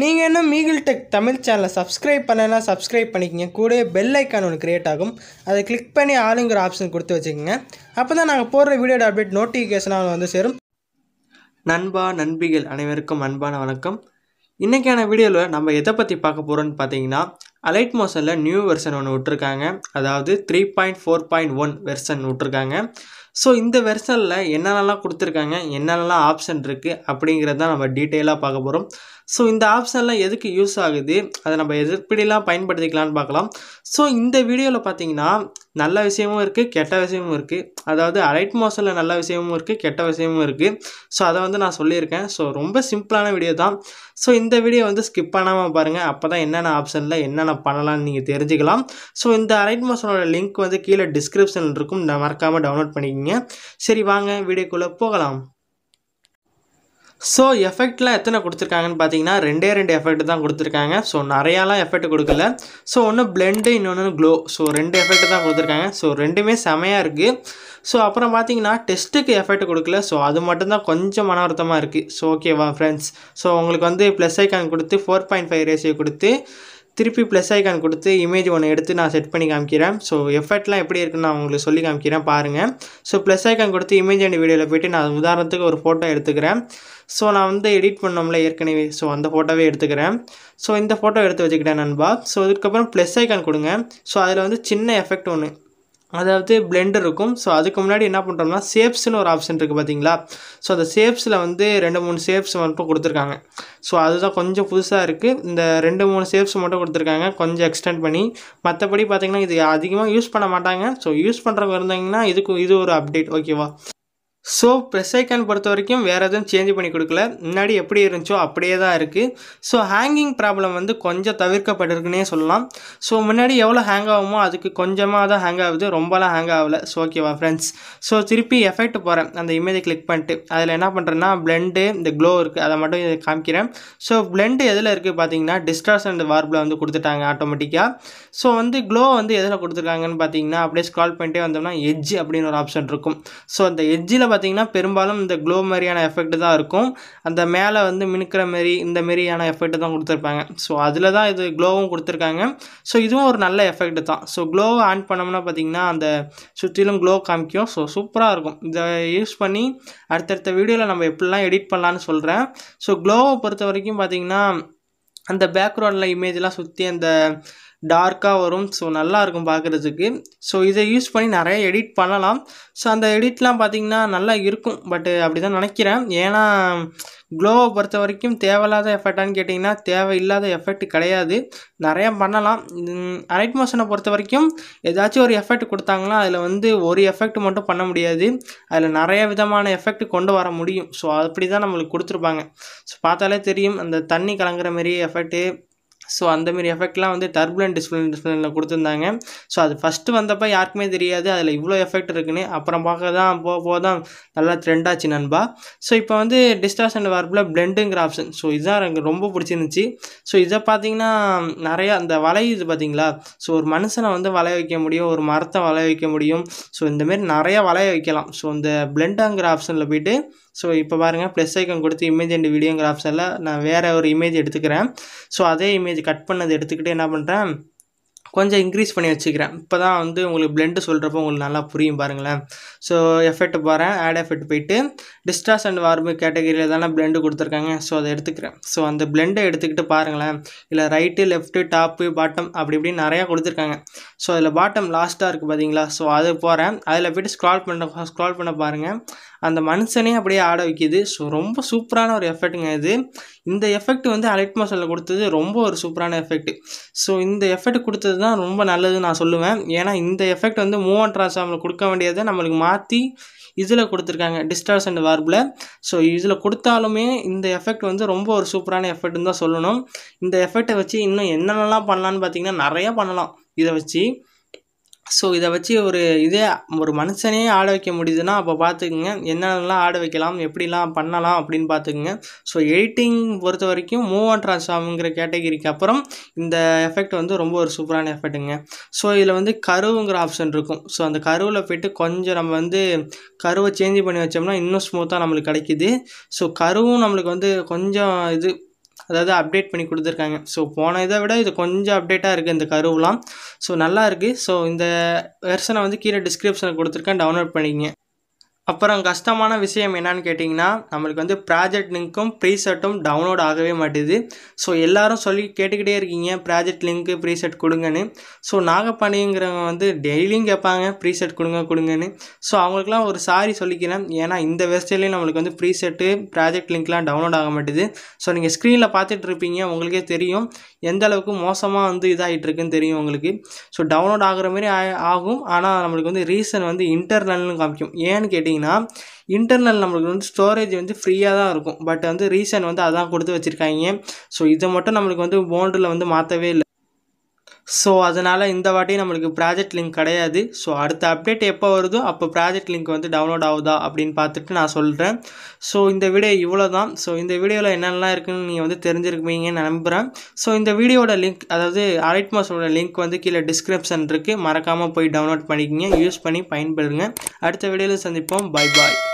நீங்கள் இன்னும் மீகிள் டெக் தமிழ் சேனலை சப்ஸ்கிரைப் பண்ணலாம் சப்ஸ்கிரைப் பண்ணிக்கங்க கூட பெல் ஐக்கான் ஒன்று கிரியேட் ஆகும் அதை கிளிக் பண்ணி ஆளுங்கிற ஆப்ஷன் கொடுத்து வச்சுக்கோங்க அப்போ தான் நாங்கள் போடுற வீடியோட அப்டேட் நோட்டிஃபிகேஷனாக வந்து சேரும் நண்பா நண்பிகள் அனைவருக்கும் அன்பான வணக்கம் இன்றைக்கான வீடியோவில் நம்ம எதை பற்றி பார்க்க போகிறோம்னு பார்த்தீங்கன்னா அலைட் மோஷனில் நியூ வெர்ஷன் ஒன்று விட்டுருக்காங்க அதாவது three point four point one version விட்டுருக்காங்க ஸோ இந்த வெர்ஷனில் என்னென்னலாம் கொடுத்துருக்காங்க என்னென்னலாம் ஆப்ஷன் இருக்குது தான் நம்ம டீட்டெயிலாக பார்க்க போகிறோம் ஸோ இந்த ஆப்ஷன்லாம் எதுக்கு யூஸ் ஆகுது அதை நம்ம எப்படிலாம் பயன்படுத்திக்கலாம்னு பார்க்கலாம் ஸோ இந்த வீடியோவில் பார்த்தீங்கன்னா நல்ல விஷயமும் இருக்குது கெட்ட விஷயமும் இருக்குது அதாவது அரைட் மோஷனில் நல்ல விஷயமும் இருக்குது கெட்ட விஷயமும் இருக்குது ஸோ அதை வந்து நான் சொல்லியிருக்கேன் ஸோ ரொம்ப சிம்பிளான வீடியோ தான் ஸோ இந்த வீடியோ வந்து ஸ்கிப் பண்ணாமல் பாருங்கள் அப்போ தான் என்னென்ன ஆப்ஷனில் என்னென்ன பண்ணலாம்னு நீங்கள் தெரிஞ்சுக்கலாம் ஸோ இந்த அரைட் மோஷனோட லிங்க் வந்து கீழே டிஸ்கிரிப்ஷனில் இருக்கும் மறக்காமல் டவுன்லோட் பண்ணிக்கோங்க இருக்கீங்க சரி வாங்க வீடியோக்குள்ளே போகலாம் ஸோ எஃபெக்ட்லாம் எத்தனை கொடுத்துருக்காங்கன்னு பார்த்தீங்கன்னா ரெண்டே ரெண்டு எஃபெக்ட் தான் கொடுத்துருக்காங்க ஸோ நிறையாலாம் எஃபெக்ட் கொடுக்கல ஸோ ஒன்று பிளெண்டு இன்னொன்று க்ளோ ஸோ ரெண்டு எஃபெக்ட் தான் கொடுத்துருக்காங்க ஸோ ரெண்டுமே செமையாக இருக்குது ஸோ அப்புறம் பார்த்தீங்கன்னா டெஸ்ட்டுக்கு எஃபெக்ட் கொடுக்கல ஸோ அது மட்டும்தான் கொஞ்சம் மன வருத்தமாக இருக்குது ஸோ ஓகேவா ஃப்ரெண்ட்ஸ் ஸோ உங்களுக்கு வந்து ப்ளஸ் ஐக்கான் கொடுத்து ஃபோர் பாயிண்ட் ஃபைவ் ரேஷியோ கொடுத்து திருப்பி ப்ளஸ் ஐக்கான் கொடுத்து இமேஜ் ஒன்று எடுத்து நான் செட் பண்ணி காமிக்கிறேன் ஸோ எஃபெக்ட்லாம் எப்படி இருக்குன்னு நான் உங்களுக்கு சொல்லி காமிக்கிறேன் பாருங்கள் ஸோ ப்ளஸ் ஐக்கான் கொடுத்து இமேஜ் அண்ட் வீடியோவில் போய்ட்டு நான் உதாரணத்துக்கு ஒரு ஃபோட்டோ எடுத்துக்கிறேன் ஸோ நான் வந்து எடிட் பண்ணோம்ல ஏற்கனவே ஸோ அந்த ஃபோட்டோவே எடுத்துக்கிறேன் ஸோ இந்த ஃபோட்டோ எடுத்து வச்சுக்கிட்டேன் நண்பா ஸோ இதுக்கப்புறம் ப்ளஸ் ஐக்கான் கொடுங்க ஸோ அதில் வந்து சின்ன எஃபெக்ட் ஒன்று அதாவது பிளெண்டர் இருக்கும் ஸோ அதுக்கு முன்னாடி என்ன பண்ணுறோம்னா ஷேப்ஸ்னு ஒரு ஆப்ஷன் இருக்குது பார்த்தீங்களா ஸோ அந்த ஷேப்ஸில் வந்து ரெண்டு மூணு ஷேப்ஸ் மட்டும் கொடுத்துருக்காங்க ஸோ அதுதான் கொஞ்சம் புதுசாக இருக்குது இந்த ரெண்டு மூணு ஷேப்ஸ் மட்டும் கொடுத்துருக்காங்க கொஞ்சம் எக்ஸ்டெண்ட் பண்ணி மற்றபடி பார்த்திங்கன்னா இது அதிகமாக யூஸ் பண்ண மாட்டாங்க ஸோ யூஸ் பண்ணுறவங்க இருந்தாங்கன்னா இதுக்கு இது ஒரு அப்டேட் ஓகேவா ஸோ ப்ரெஸ் ஐக்கான் பொறுத்த வரைக்கும் வேறு எதுவும் சேஞ்ச் பண்ணி கொடுக்கல முன்னாடி எப்படி இருந்துச்சோ அப்படியே தான் இருக்குது ஸோ ஹேங்கிங் ப்ராப்ளம் வந்து கொஞ்சம் தவிர்க்கப்பட்டிருக்குன்னே சொல்லலாம் ஸோ முன்னாடி எவ்வளோ ஹேங் ஆகுமோ அதுக்கு கொஞ்சமாக தான் ஹேங் ஆகுது ரொம்பலாம் ஹேங் ஆகலை ஸோ ஓகேவா ஃப்ரெண்ட்ஸ் ஸோ திருப்பி எஃபெக்ட் போகிறேன் அந்த இமேஜை கிளிக் பண்ணிட்டு அதில் என்ன பண்ணுறேன்னா பிளெண்டு இந்த க்ளோ இருக்குது அதை மட்டும் காமிக்கிறேன் ஸோ பிளெண்டு எதில் இருக்குது பார்த்தீங்கன்னா டிஸ்டார்ஸ் அண்ட் வார்பில் வந்து கொடுத்துட்டாங்க ஆட்டோமேட்டிக்காக ஸோ வந்து க்ளோ வந்து எதில் கொடுத்துருக்காங்கன்னு பார்த்தீங்கன்னா அப்படியே ஸ்க்ரால் பண்ணிட்டே வந்தோம்னா எஜ்ஜு அப்படின்னு ஒரு ஆப்ஷன் இருக்கும் ஸோ அந்த எஜ்ஜில் பார்த்திங்கன்னா பெரும்பாலும் இந்த க்ளோ மாதிரியான எஃபெக்ட் தான் இருக்கும் அந்த மேலே வந்து மினுக்கிற மாரி இந்த மாரியான எஃபெக்ட் தான் கொடுத்துருப்பாங்க ஸோ அதில் தான் இது க்ளோவும் கொடுத்துருக்காங்க ஸோ இதுவும் ஒரு நல்ல எஃபெக்ட் தான் ஸோ க்ளோவை ஆன் பண்ணோம்னா பார்த்திங்கன்னா அந்த சுற்றிலும் க்ளோ காமிக்கும் ஸோ சூப்பராக இருக்கும் இதை யூஸ் பண்ணி அடுத்தடுத்த வீடியோவில் நம்ம எப்படிலாம் எடிட் பண்ணலான்னு சொல்கிறேன் ஸோ க்ளோவை பொறுத்த வரைக்கும் பார்த்திங்கன்னா அந்த பேக்ரவுண்டில் இமேஜ்லாம் சுற்றி அந்த டார்க்காக வரும் ஸோ நல்லாயிருக்கும் பார்க்குறதுக்கு ஸோ இதை யூஸ் பண்ணி நிறைய எடிட் பண்ணலாம் ஸோ அந்த எடிட்லாம் பார்த்திங்கன்னா நல்லா இருக்கும் பட்டு அப்படி தான் நினைக்கிறேன் ஏன்னா க்ளோவை பொறுத்த வரைக்கும் தேவையில்லாத எஃபெக்டானு கேட்டிங்கன்னா தேவையில்லாத எஃபெக்ட் கிடையாது நிறையா பண்ணலாம் அரைட் மோஷனை பொறுத்த வரைக்கும் ஏதாச்சும் ஒரு எஃபெக்ட் கொடுத்தாங்கன்னா அதில் வந்து ஒரு எஃபெக்ட் மட்டும் பண்ண முடியாது அதில் நிறைய விதமான எஃபெக்ட் கொண்டு வர முடியும் ஸோ அப்படி தான் நம்மளுக்கு கொடுத்துருப்பாங்க ஸோ பார்த்தாலே தெரியும் அந்த தண்ணி கலங்குற மாரி எஃபெக்ட்டு ஸோ அந்தமாரி எஃபெக்ட்லாம் வந்து டர்புலன் டிஸ்பிளின் டிஸ்பிளினில் கொடுத்துருந்தாங்க ஸோ அது ஃபஸ்ட்டு வந்தப்போ யாருக்குமே தெரியாது அதில் இவ்வளோ எஃபெக்ட் இருக்குன்னு அப்புறம் பார்க்க தான் போக போக தான் நல்லா ட்ரெண்ட் ஆச்சு நண்பா ஸோ இப்போ வந்து டிஸ்டாஸ் அண்ட் வர்பில் பிளெண்டுங்கிற ஆப்ஷன் ஸோ இதுதான் எனக்கு ரொம்ப பிடிச்சிருந்துச்சு ஸோ இதை பார்த்தீங்கன்னா நிறையா அந்த வலை இது பார்த்தீங்களா ஸோ ஒரு மனுஷனை வந்து வளைய வைக்க முடியும் ஒரு மரத்தை வளைய வைக்க முடியும் ஸோ இந்தமாரி நிறையா வளைய வைக்கலாம் ஸோ இந்த பிளெண்டாங்கிற ஆப்ஷனில் போய்ட்டு ஸோ இப்போ பாருங்கள் ப்ளஸ் ஐக்கன் கொடுத்து இமேஜ் அண்ட் வீடியோங்கிற ஆப்ஷனில் நான் வேறு ஒரு இமேஜ் எடுத்துக்கிறேன் ஸோ அதே இமேஜ் கட் பண்ணது எடுத்துக்கிட்டு என்ன பண்ணுறேன் கொஞ்சம் இன்க்ரீஸ் பண்ணி வச்சுக்கிறேன் இப்போ தான் வந்து உங்களுக்கு பிளெண்டு சொல்கிறப்போ உங்களுக்கு நல்லா புரியும் பாருங்களேன் ஸோ எஃபெக்ட் போகிறேன் ஆட் எஃபெக்ட் போயிட்டு டிஸ்டாஸ் அண்ட் வார்மு கேட்டகரியில் தானே பிளெண்டு கொடுத்துருக்காங்க ஸோ அதை எடுத்துக்கிறேன் ஸோ அந்த பிளெண்டை எடுத்துக்கிட்டு பாருங்களேன் இல்லை ரைட்டு லெஃப்ட்டு டாப்பு பாட்டம் அப்படி இப்படின்னு நிறையா கொடுத்துருக்காங்க ஸோ அதில் பாட்டம் லாஸ்ட்டாக இருக்குது பார்த்தீங்களா ஸோ அது போகிறேன் அதில் போய்ட்டு ஸ்க்ரால் பண்ண ஸ்க்ரால் பண்ண பாருங்கள் அந்த மனுஷனே அப்படியே ஆட வைக்கிது ஸோ ரொம்ப சூப்பரான ஒரு எஃபெக்ட்டுங்க இது இந்த எஃபெக்ட் வந்து அலெக்ட்மாசலில் கொடுத்தது ரொம்ப ஒரு சூப்பரான எஃபெக்ட் ஸோ இந்த எஃபெக்ட் கொடுத்தது தான் ரொம்ப நல்லதுன்னு நான் சொல்லுவேன் ஏன்னா இந்த எஃபெக்ட் வந்து மூவன் ட்ரான்ஸ்ஃபார்மில் கொடுக்க வேண்டியதை நம்மளுக்கு மாற்றி இதில் கொடுத்துருக்காங்க டிஸ்டர்ஸ் அண்ட் வார்பில் ஸோ இதில் கொடுத்தாலுமே இந்த எஃபெக்ட் வந்து ரொம்ப ஒரு சூப்பரான எஃபெக்ட்னு தான் சொல்லணும் இந்த எஃபெக்டை வச்சு இன்னும் என்னென்னலாம் பண்ணலான்னு பார்த்தீங்கன்னா நிறையா பண்ணலாம் இதை வச்சு ஸோ இதை வச்சு ஒரு இதே ஒரு மனுஷனே ஆட வைக்க முடியுதுன்னா அப்போ பார்த்துக்குங்க என்னென்னலாம் ஆட வைக்கலாம் எப்படிலாம் பண்ணலாம் அப்படின்னு பார்த்துக்குங்க ஸோ எடிட்டிங் பொறுத்த வரைக்கும் மூவ் ஆன் ட்ரான்ஸ்ஃபார்ம்ங்கிற கேட்டகிரிக்கு அப்புறம் இந்த எஃபெக்ட் வந்து ரொம்ப ஒரு சூப்பரான எஃபெக்ட்டுங்க ஸோ இதில் வந்து கருவுங்கிற ஆப்ஷன் இருக்கும் ஸோ அந்த கருவில் போய்ட்டு கொஞ்சம் நம்ம வந்து கருவை சேஞ்ச் பண்ணி வச்சோம்னா இன்னும் ஸ்மூத்தாக நம்மளுக்கு கிடைக்கிது ஸோ கருவும் நம்மளுக்கு வந்து கொஞ்சம் இது அதாவது அப்டேட் பண்ணி கொடுத்துருக்காங்க ஸோ போன இதை விட இது கொஞ்சம் அப்டேட்டாக இருக்குது இந்த கருவெலாம் ஸோ நல்லா இருக்குது ஸோ இந்த வெர்ஷனை வந்து கீழே டிஸ்கிரிப்ஷனில் கொடுத்துருக்கேன் டவுன்லோட் பண்ணிக்கங்க அப்புறம் கஷ்டமான விஷயம் என்னன்னு கேட்டிங்கன்னா நம்மளுக்கு வந்து ப்ராஜெக்ட் லிங்க்கும் ப்ரீசெட்டும் டவுன்லோட் ஆகவே மாட்டேது ஸோ எல்லாரும் சொல்லி கேட்டுக்கிட்டே இருக்கீங்க ப்ராஜெக்ட் லிங்க்கு ப்ரீசெட் கொடுங்கன்னு ஸோ நாகப்பாண்டிங்கிறவங்க வந்து டெய்லியும் கேட்பாங்க ப்ரீசெட் கொடுங்க கொடுங்கன்னு ஸோ அவங்களுக்குலாம் ஒரு சாரி சொல்லிக்கிறேன் ஏன்னா இந்த வெஸ்ட்லேயும் நம்மளுக்கு வந்து ப்ரீசெட்டு ப்ராஜெக்ட் லிங்க்லாம் டவுன்லோட் ஆக மாட்டேது ஸோ நீங்கள் ஸ்க்ரீனில் பார்த்துட்டு இருப்பீங்க உங்களுக்கே தெரியும் எந்த அளவுக்கு மோசமாக வந்து இதாகிட்டுருக்குன்னு தெரியும் உங்களுக்கு ஸோ டவுன்லோட் ஆகிற மாதிரி ஆகும் ஆனால் நம்மளுக்கு வந்து ரீசன் வந்து இன்டர்னல்னு காமிக்கும் ஏன்னு கேட்டிங்க பார்த்தீங்கன்னா இன்டர்னல் நம்மளுக்கு வந்து ஸ்டோரேஜ் வந்து ஃப்ரீயாக தான் இருக்கும் பட் வந்து ரீசன் வந்து அதான் கொடுத்து வச்சுருக்காங்க ஸோ இதை மட்டும் நம்மளுக்கு வந்து போண்டில் வந்து மாற்றவே இல்லை ஸோ அதனால் இந்த வாட்டி நம்மளுக்கு ப்ராஜெக்ட் லிங்க் கிடையாது ஸோ அடுத்த அப்டேட் எப்போ வருதோ அப்போ ப்ராஜெக்ட் லிங்க் வந்து டவுன்லோட் ஆகுதா அப்படின்னு பார்த்துட்டு நான் சொல்கிறேன் ஸோ இந்த வீடியோ இவ்வளோ தான் ஸோ இந்த வீடியோவில் என்னெல்லாம் இருக்குதுன்னு நீங்கள் வந்து தெரிஞ்சிருப்பீங்கன்னு நம்புகிறேன் ஸோ இந்த வீடியோட லிங்க் அதாவது அலைட்மாஸோட லிங்க் வந்து கீழே டிஸ்கிரிப்ஷன் இருக்குது மறக்காமல் போய் டவுன்லோட் பண்ணிக்கிங்க யூஸ் பண்ணி பயன்பெறுங்க அடுத்த வீடியோவில் சந்திப்போம் பாய் பாய்